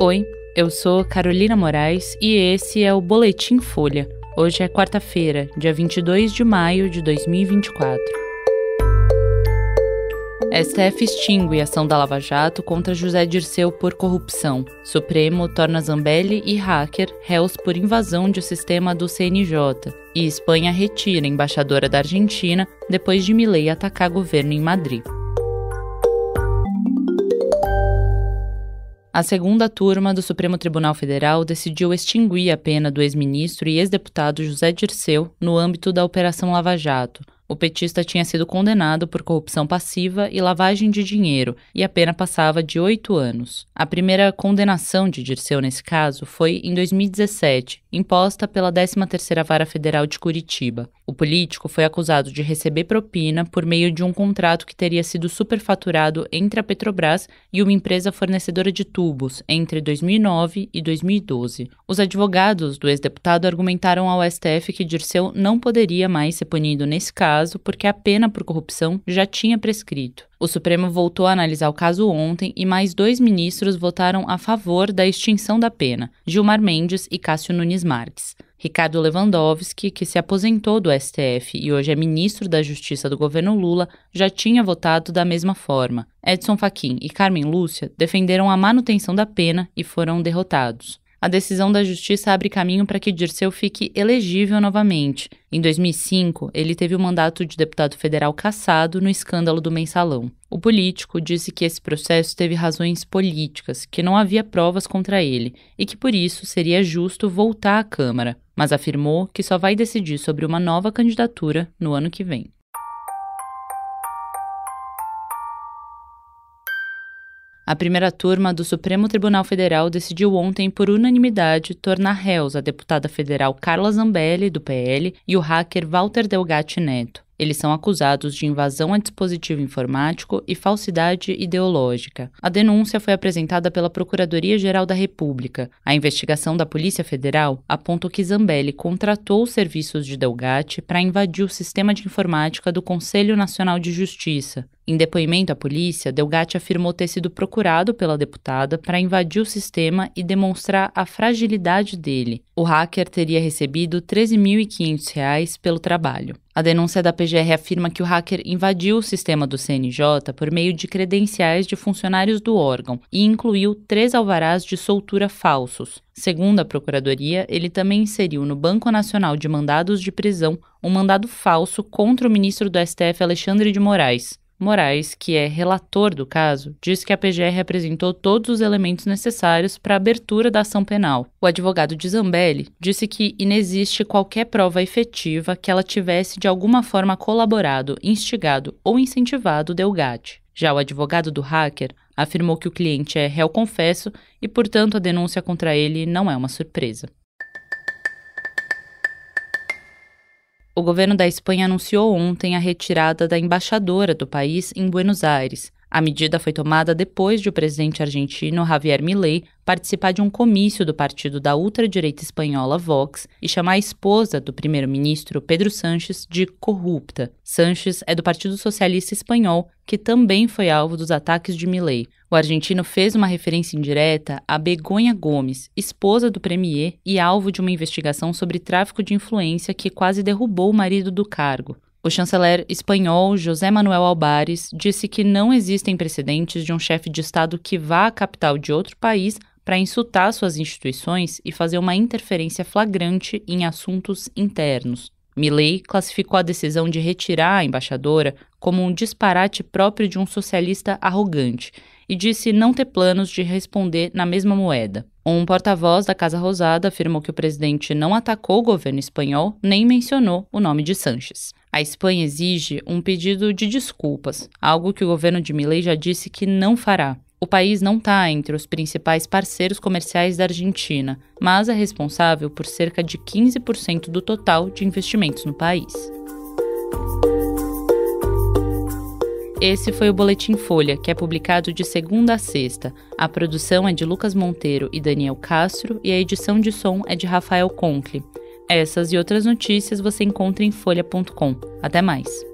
Oi, eu sou Carolina Moraes e esse é o Boletim Folha. Hoje é quarta-feira, dia 22 de maio de 2024. STF extingue a ação da Lava Jato contra José Dirceu por corrupção. Supremo torna Zambelli e hacker réus por invasão de sistema do CNJ. E Espanha retira embaixadora da Argentina depois de Milei atacar governo em Madrid. A segunda turma do Supremo Tribunal Federal decidiu extinguir a pena do ex-ministro e ex-deputado José Dirceu no âmbito da Operação Lava Jato, o petista tinha sido condenado por corrupção passiva e lavagem de dinheiro e a pena passava de oito anos. A primeira condenação de Dirceu nesse caso foi em 2017, imposta pela 13ª Vara Federal de Curitiba. O político foi acusado de receber propina por meio de um contrato que teria sido superfaturado entre a Petrobras e uma empresa fornecedora de tubos entre 2009 e 2012. Os advogados do ex-deputado argumentaram ao STF que Dirceu não poderia mais ser punido nesse caso caso porque a pena por corrupção já tinha prescrito. O Supremo voltou a analisar o caso ontem e mais dois ministros votaram a favor da extinção da pena: Gilmar Mendes e Cássio Nunes Marques. Ricardo Lewandowski, que se aposentou do STF e hoje é ministro da Justiça do governo Lula, já tinha votado da mesma forma. Edson Fachin e Carmen Lúcia defenderam a manutenção da pena e foram derrotados a decisão da justiça abre caminho para que Dirceu fique elegível novamente. Em 2005, ele teve o mandato de deputado federal cassado no escândalo do mensalão. O político disse que esse processo teve razões políticas, que não havia provas contra ele e que por isso seria justo voltar à Câmara, mas afirmou que só vai decidir sobre uma nova candidatura no ano que vem. A primeira turma do Supremo Tribunal Federal decidiu ontem, por unanimidade, tornar réus a deputada federal Carla Zambelli, do PL, e o hacker Walter Delgatti Neto. Eles são acusados de invasão a dispositivo informático e falsidade ideológica. A denúncia foi apresentada pela Procuradoria-Geral da República. A investigação da Polícia Federal aponta que Zambelli contratou os serviços de Delgatti para invadir o sistema de informática do Conselho Nacional de Justiça. Em depoimento à polícia, Delgatti afirmou ter sido procurado pela deputada para invadir o sistema e demonstrar a fragilidade dele. O hacker teria recebido R$ 13.500 pelo trabalho. A denúncia da PGR afirma que o hacker invadiu o sistema do CNJ por meio de credenciais de funcionários do órgão e incluiu três alvarás de soltura falsos. Segundo a Procuradoria, ele também inseriu no Banco Nacional de Mandados de Prisão um mandado falso contra o ministro do STF Alexandre de Moraes. Moraes, que é relator do caso, diz que a PGR apresentou todos os elementos necessários para a abertura da ação penal. O advogado de Zambelli disse que inexiste qualquer prova efetiva que ela tivesse de alguma forma colaborado, instigado ou incentivado Delgatti. Já o advogado do hacker afirmou que o cliente é réu confesso e, portanto, a denúncia contra ele não é uma surpresa. O governo da Espanha anunciou ontem a retirada da embaixadora do país em Buenos Aires, a medida foi tomada depois de o presidente argentino Javier Milei participar de um comício do partido da ultradireita espanhola Vox e chamar a esposa do primeiro-ministro Pedro Sanches de corrupta. Sanches é do Partido Socialista Espanhol, que também foi alvo dos ataques de Milei. O argentino fez uma referência indireta a Begonha Gomes, esposa do premier e alvo de uma investigação sobre tráfico de influência que quase derrubou o marido do cargo. O chanceler espanhol José Manuel Albares disse que não existem precedentes de um chefe de Estado que vá à capital de outro país para insultar suas instituições e fazer uma interferência flagrante em assuntos internos. Milley classificou a decisão de retirar a embaixadora como um disparate próprio de um socialista arrogante e disse não ter planos de responder na mesma moeda. Um porta-voz da Casa Rosada afirmou que o presidente não atacou o governo espanhol nem mencionou o nome de Sanches. A Espanha exige um pedido de desculpas, algo que o governo de Milei já disse que não fará. O país não está entre os principais parceiros comerciais da Argentina, mas é responsável por cerca de 15% do total de investimentos no país. Esse foi o Boletim Folha, que é publicado de segunda a sexta. A produção é de Lucas Monteiro e Daniel Castro e a edição de som é de Rafael Conkle. Essas e outras notícias você encontra em folha.com. Até mais!